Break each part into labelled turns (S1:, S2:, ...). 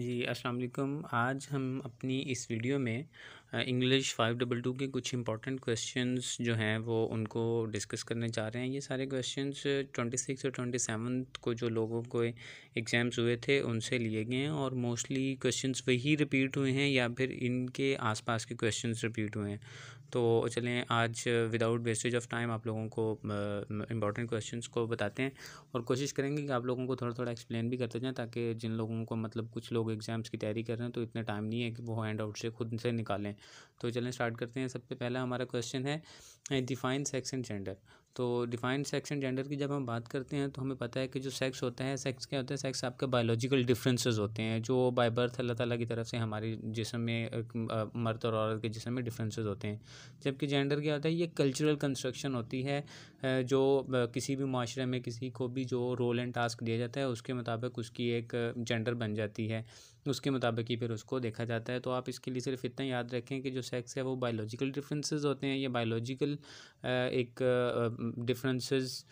S1: जी अस्सलाम वालेकुम आज हम अपनी इस वीडियो में इंग्लिश फाइव डबल टू के कुछ इंपॉर्टेंट क्वेश्चंस जो हैं वो उनको डिस्कस करने जा रहे हैं ये सारे क्वेश्चंस ट्वेंटी सिक्स और ट्वेंटी सेवन को जो लोगों को एग्ज़ाम्स हुए थे उनसे लिए गए हैं और मोस्टली क्वेश्चंस वही रिपीट हुए हैं या फिर इनके आसपास के क्वेश्चंस रिपीट हुए हैं तो चलें आज विदाउट वेस्टेज ऑफ टाइम आप लोगों को इंपॉर्टेंट क्वेश्चंस को बताते हैं और कोशिश करेंगे कि आप लोगों को थोड़ा थोड़ा एक्सप्लेन भी करते जाएँ ताकि जिन लोगों को मतलब कुछ लोग एग्ज़ाम्स की तैयारी कर रहे हैं तो इतना टाइम नहीं है कि वो हैंड आउट से खुद से निकालें तो चलें स्टार्ट करते हैं सबसे पहला हमारा क्वेश्चन है डिफाइन सेक्स एंड जेंडर तो डिफाइंड सेक्स एंड जेंडर की जब हम बात करते हैं तो हमें पता है कि जो सेक्स होता है सेक्स क्या होता है सेक्स आपके बायोलॉजिकल डिफरेंसेस होते हैं जो बाय बर्थ अल्लाह ताला की तरफ से हमारे जिसम में मर्द और औरत के जिसम में डिफरेंसेस होते हैं जबकि जेंडर क्या होता है ये कल्चरल कंस्ट्रक्शन होती है जो किसी भी माशरे में किसी को भी जो रोल एंड टास्क दिया जाता है उसके मुताबिक उसकी एक जेंडर बन जाती है उसके मुताबिक ही फिर उसको देखा जाता है तो आप इसके लिए सिर्फ इतना याद रखें कि जो सेक्स है वो बायोलॉजिकल डिफरेंसेस होते हैं ये बायोलॉजिकल एक डिफरेंसेस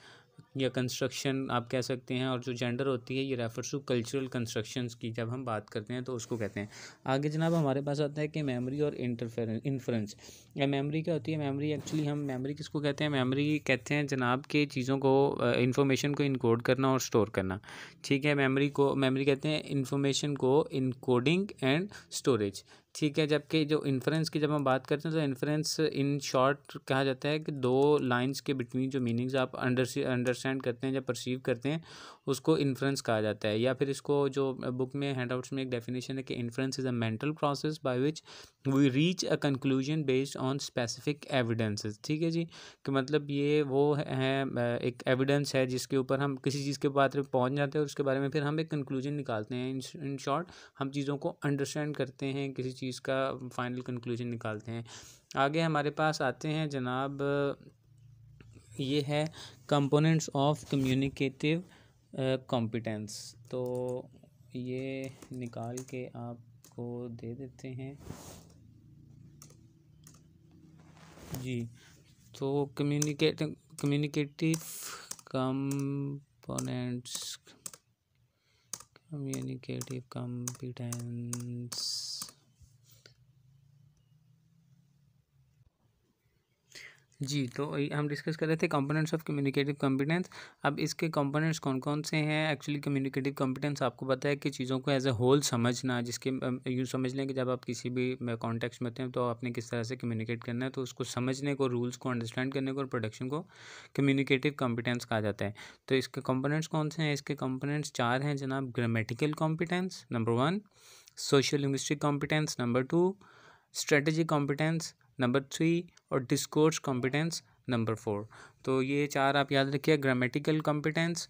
S1: या कंस्ट्रक्शन आप कह सकते हैं और जो जेंडर होती है ये रेफर्स टू कल्चरल कंस्ट्रक्शन की जब हम बात करते हैं तो उसको कहते हैं आगे जनाब हमारे पास आता है कि मेमोरी और इंटरफेरेंस इन्फ्रेंस या मेमोरी क्या होती है मेमोरी एक्चुअली हम मेमोरी किसको कहते हैं मेमोरी कहते हैं जनाब के चीज़ों को इन्फॉर्मेशन को इनकोड करना और स्टोर करना ठीक है मेमरी को मेमरी कहते हैं इन्फॉर्मेशन को इनकोडिंग एंड स्टोरेज ठीक है जबकि जो इन्फ्रेंस की जब हम बात करते हैं तो इन्फ्रेंस इन शॉर्ट कहा जाता है कि दो लाइंस के बिटवीन जो मीनिंग्स आप अंडरस्टैंड करते हैं या परसीव करते हैं उसको इन्फ्रेंस कहा जाता है या फिर इसको जो बुक में हैंड आउट्स में एक डेफिनेशन है कि inference is a mental process by which we reach a conclusion based on specific evidence ठीक है जी कि मतलब ये वो है एक एविडेंस है जिसके ऊपर हम किसी चीज़ के बाद में पहुँच जाते हैं और उसके बारे में फिर हम एक कंक्लूजन निकालते हैं इन शॉर्ट हम चीज़ों को अंडरस्टैंड करते हैं किसी चीज़ का फाइनल कंक्लूजन निकालते हैं आगे हमारे पास आते हैं जनाब ये है कंपोनेंट्स ऑफ कम्युनिकेटिव कॉम्पिटेंस तो ये निकाल के आपको दे देते हैं जी तो communicate communicative components communicative competence जी तो हम डिस्कस कर रहे थे कंपोनेंट्स ऑफ कम्युनिकेटिव कॉम्पिटेंस अब इसके कंपोनेंट्स कौन कौन से हैं एक्चुअली कम्युनिकेटिव कॉम्पिटेंस आपको पता है कि चीज़ों को एज अ होल समझना जिसके यूँ समझ लें कि जब आप किसी भी कॉन्टेक्स्ट में होते हैं तो आपने किस तरह से कम्युनिकेट करना है तो उसको समझने को रूल्स को अंडरस्टैंड करने को और प्रोडक्शन को कम्युनिकेटिव कॉम्पिटेंस कहा जाता है तो इसके कॉम्पोनेंट्स कौन से हैं इसके कम्पोनेंट्स चार हैं जनाब grammatical competence number one social linguistic competence number two strategic competence number three और डिस्कोर्स कॉम्पिटेंस नंबर फोर तो ये चार आप याद रखिए ग्रामेटिकल कॉम्पिटेंस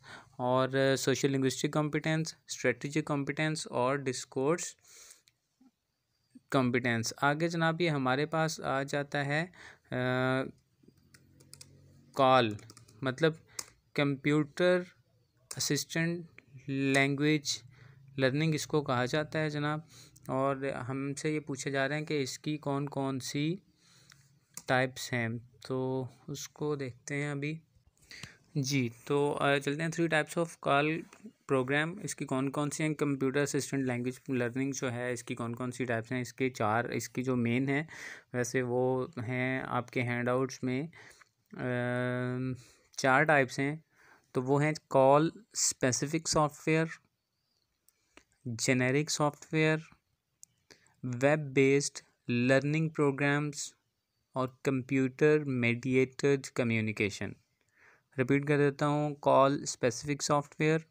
S1: और social linguistic competence strategic competence और डिस्कोर्स कॉम्पिटेंस आगे जनाब ये हमारे पास आ जाता है कॉल uh, मतलब कंप्यूटर असिस्टेंट लैंग्वेज लर्निंग इसको कहा जाता है जनाब और हमसे ये पूछे जा रहे हैं कि इसकी कौन कौन सी टाइप्स हैं तो उसको देखते हैं अभी जी तो चलते हैं three types of CALL program इसकी कौन कौन सी हैं कंप्यूटर असिस्टेंट लैंग्वेज लर्निंग जो है इसकी कौन कौन सी टाइप्स हैं इसके चार इसकी जो मेन है वैसे वो हैं आपके हैंड आउट्स में चार टाइप्स हैं तो वो हैं CALL specific software generic software web based learning programs और कंप्यूटर मेडिएटेड कम्युनिकेशन रिपीट कर देता हूँ CALL specific software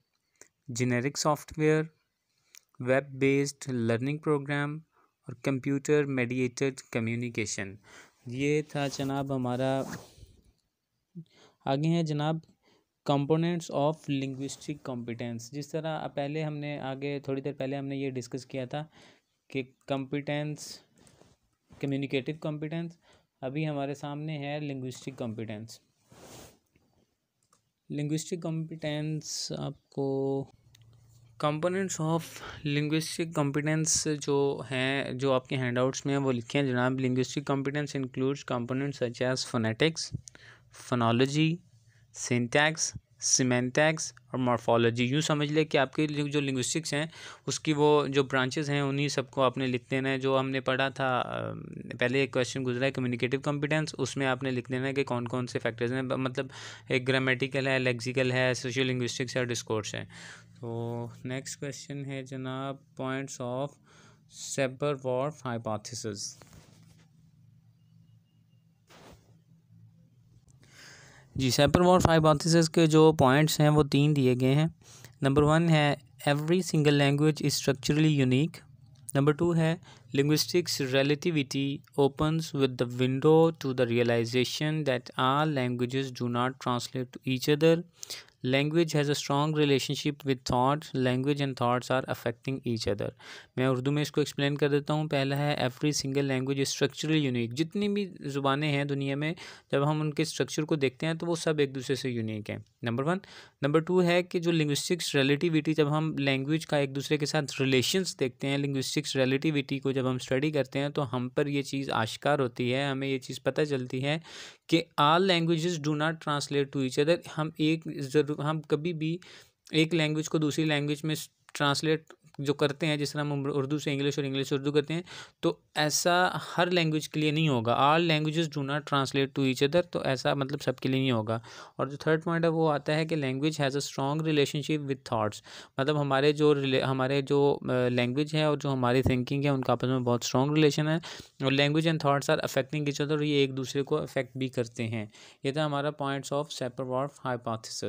S1: generic software web based learning program और कंप्यूटर मेडिएटेड कम्युनिकेशन ये था जनाब हमारा आगे है जनाब कंपोनेंट्स ऑफ लिंग्विस्टिक कॉम्पिटेंस जिस तरह पहले हमने आगे थोड़ी देर पहले हमने ये डिस्कस किया था कि कम्पिटेंस कम्युनिकेटिव कॉम्पिटेंस अभी हमारे सामने है लिंग्विस्टिक कॉम्पिटेंस लिंग्विस्टिक कॉम्पिटेंस आपको कंपोनेंट्स ऑफ लिंग्विस्टिक कॉम्पिटेंस जो हैं जो आपके हैंडआउट्स में हैं वो लिखे हैं जनाब linguistic competence includes components such as phonetics phonology syntax semantics और मॉर्फोलॉजी यूँ समझ ले कि आपके जो लिंग्विस्टिक्स हैं उसकी वो जो ब्रांचेस हैं उन्हीं सबको आपने लिख देना है जो हमने पढ़ा था पहले एक क्वेश्चन गुजरा है कम्युनिकेटिव कॉम्पिटेंस उसमें आपने लिख देना है कि कौन कौन से फैक्टर्स हैं मतलब एक ग्रामेटिकल है लेग्जिकल है सोशल लिंग्विस्टिक्स है डिस्कोर्स है तो नेक्स्ट क्वेश्चन है जनाब points of Sapir Whorf hypothesis जी सैपर वॉर फाइव के जो पॉइंट्स हैं वो तीन दिए गए हैं नंबर वन है every single language is structurally unique number two है linguistics relativity opens with the window to the realization that all languages do not translate to each other language has a strong relationship with thoughts language and thoughts are affecting each other मैं उर्दू में इसको explain कर देता हूँ पहला है every single language structurally unique जितनी भी ज़ुबानें हैं दुनिया में जब हम उनके स्ट्रक्चर को देखते हैं तो वो सब एक दूसरे से यूनिक हैं नंबर वन नंबर टू है कि जो लिंग्विस्टिक्स रिलेटिविटी जब हम लैंग्वेज का एक दूसरे के साथ रिलेशंस देखते हैं लिंग्विस्टिक्स रिलेटिविटी को जब हम स्टडी करते हैं तो हम पर ये चीज़ आश्कार होती है हमें ये चीज़ पता चलती है कि all languages do not translate to each other हम एक ज़रूर हम कभी भी एक लैंग्वेज को दूसरी लैंग्वेज में ट्रांसलेट जो करते हैं जिस तरह हम उर्दू से इंग्लिश और इंग्लिश उर्दू करते हैं तो ऐसा हर लैंग्वेज के लिए नहीं होगा all languages do not translate to each other तो ऐसा मतलब सबके लिए नहीं होगा और जो थर्ड पॉइंट है वो आता है कि language has a strong relationship with thoughts मतलब हमारे जो हमारे जो लैंग्वेज है और जो हमारी थिंकिंग है उनका आपस में बहुत स्ट्रॉन्ग रिलेशन है और language and thoughts are affecting each other और ये एक दूसरे को अफेक्ट भी करते हैं ये था हमारा points of Sapir hypothesis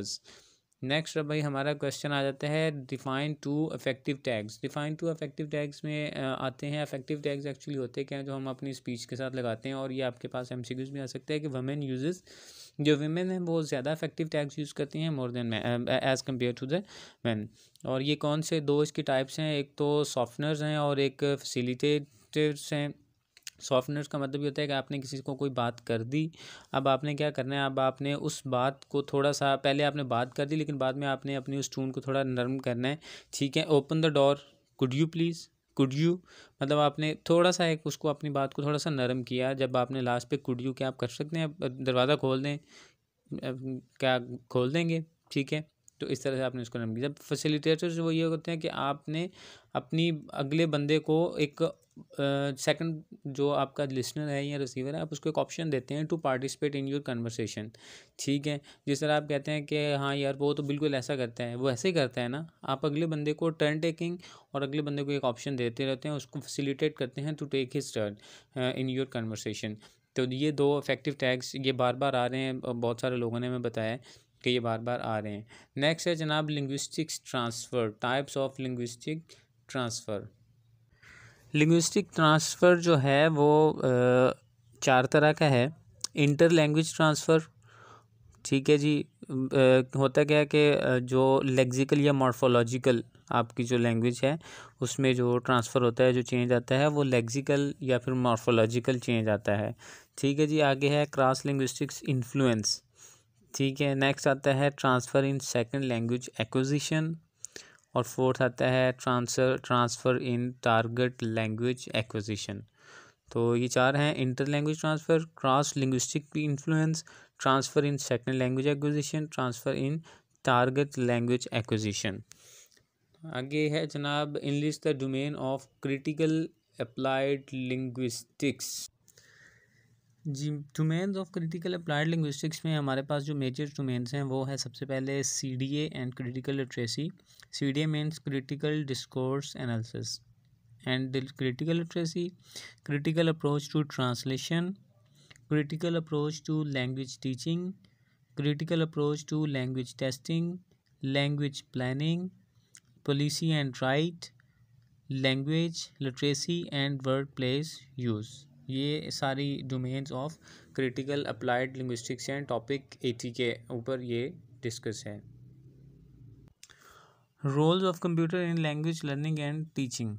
S1: next अब भाई हमारा क्वेश्चन आ जाता है define two affective tags define two affective tags में आते हैं अफेक्टिव टैग्स एक्चुअली होते क्या हैं जो हम अपनी स्पीच के साथ लगाते हैं और ये आपके पास एम भी आ सकते हैं कि वमेन यूजेस जो वेमेन हैं बहुत ज़्यादा अफेक्टिव टैग्स यूज़ करती हैं more than as compare to the man और ये कौन से दो इसके टाइप्स हैं एक तो सॉफ्टनर्स हैं और एक फैसिलिटेटर्स हैं सॉफ्टनेस का मतलब ये होता है कि आपने किसी को कोई बात कर दी अब आपने क्या करना है अब आपने उस बात को थोड़ा सा पहले आपने बात कर दी लेकिन बाद में आपने अपनी उस टून को थोड़ा नरम करना है ठीक है open the door could you please could you मतलब आपने थोड़ा सा एक उसको अपनी बात को थोड़ा सा नरम किया जब आपने लास्ट पे कुड यू क्या आप कर सकते हैं दरवाज़ा खोल दें क्या खोल देंगे ठीक है तो इस तरह से आपने उसको नाम किया जब फैसिलिटेटर्स वो ये होते हैं कि आपने अपनी अगले बंदे को एक सेकंड uh, जो आपका लिसनर है या रिसीवर है आप उसको एक ऑप्शन देते हैं to participate in your conversation ठीक है जिस तरह आप कहते हैं कि हाँ यार वो तो बिल्कुल ऐसा करता है वो ऐसे ही करता है ना आप अगले बंदे को टर्न टेकिंग और अगले बंदे को एक ऑप्शन देते रहते हैं उसको फैसिलिटेट करते हैं to take his turn in your conversation तो ये दो इफेक्टिव टैग्स ये बार बार आ रहे हैं बहुत सारे लोगों ने हमें बताया कि ये बार बार आ रहे हैं नेक्स्ट है जनाब linguistics transfer types of linguistic transfer linguistic transfer जो है वो चार तरह का है इंटर लैंग्वेज ट्रांसफ़र ठीक है जी होता क्या है कि जो लेक्सिकल या मॉर्फोलॉजिकल आपकी जो लैंग्वेज है उसमें जो ट्रांसफ़र होता है जो चेंज आता है वो लेक्सिकल या फिर मॉर्फोलॉजिकल चेंज आता है ठीक है जी आगे है क्रॉस लिंग्विस्टिक्स इन्फ्लुएंस ठीक है नेक्स्ट आता है transfer in second language acquisition और फोर्थ आता है transfer transfer in target language acquisition तो ये चार हैं inter language transfer cross linguistic influence transfer in second language acquisition transfer in target language acquisition आगे है जनाब English the domain of critical applied linguistics जी domains of critical applied linguistics में हमारे पास जो मेजर डोमेन्स हैं वो है सबसे पहले C D A and critical literacy C D A means critical discourse analysis and critical literacy critical approach to translation critical approach to language teaching critical approach to language testing language planning policy and right language literacy and word place use ये सारी domains of critical applied linguistics हैं topic एटी के ऊपर ये discuss है roles of computer in language learning and teaching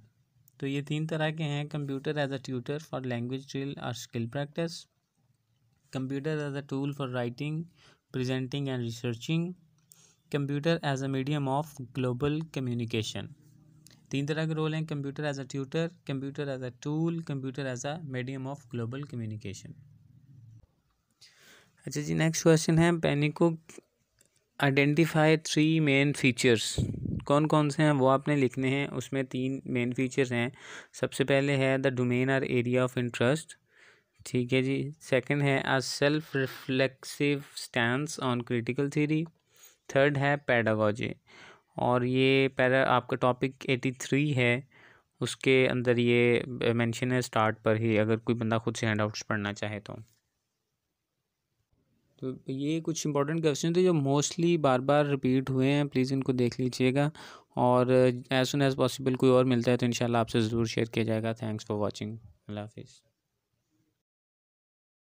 S1: तो ये तीन तरह के हैं computer as a tutor for language drill और skill practice computer as a tool for writing presenting and researching computer as a medium of global communication तीन तरह के रोल हैं computer as a tutor computer as a tool computer as a medium of global communication अच्छा जी next question है Pennycook को identify three main features कौन कौन से हैं वो आपने लिखने हैं उसमें तीन मेन फीचर्स हैं सबसे पहले है द डोमेन और एरिया ऑफ इंटरेस्ट ठीक है जी सेकंड है a self reflexive stand on critical theory third है पैडागॉजी और ये पैरा आपका टॉपिक एटी थ्री है उसके अंदर ये मेंशन है स्टार्ट पर ही अगर कोई बंदा खुद से हैंड आउट्स पढ़ना चाहे तो तो ये कुछ इंपॉर्टेंट क्वेश्चन थे जो मोस्टली बार बार रिपीट हुए हैं प्लीज़ इनको देख लीजिएगा और एज़ सुन एज़ पॉसिबल कोई और मिलता है तो इन आपसे ज़रूर शेयर किया जाएगा थैंक्स फॉर वॉचिंग अल्लाह हाफिज़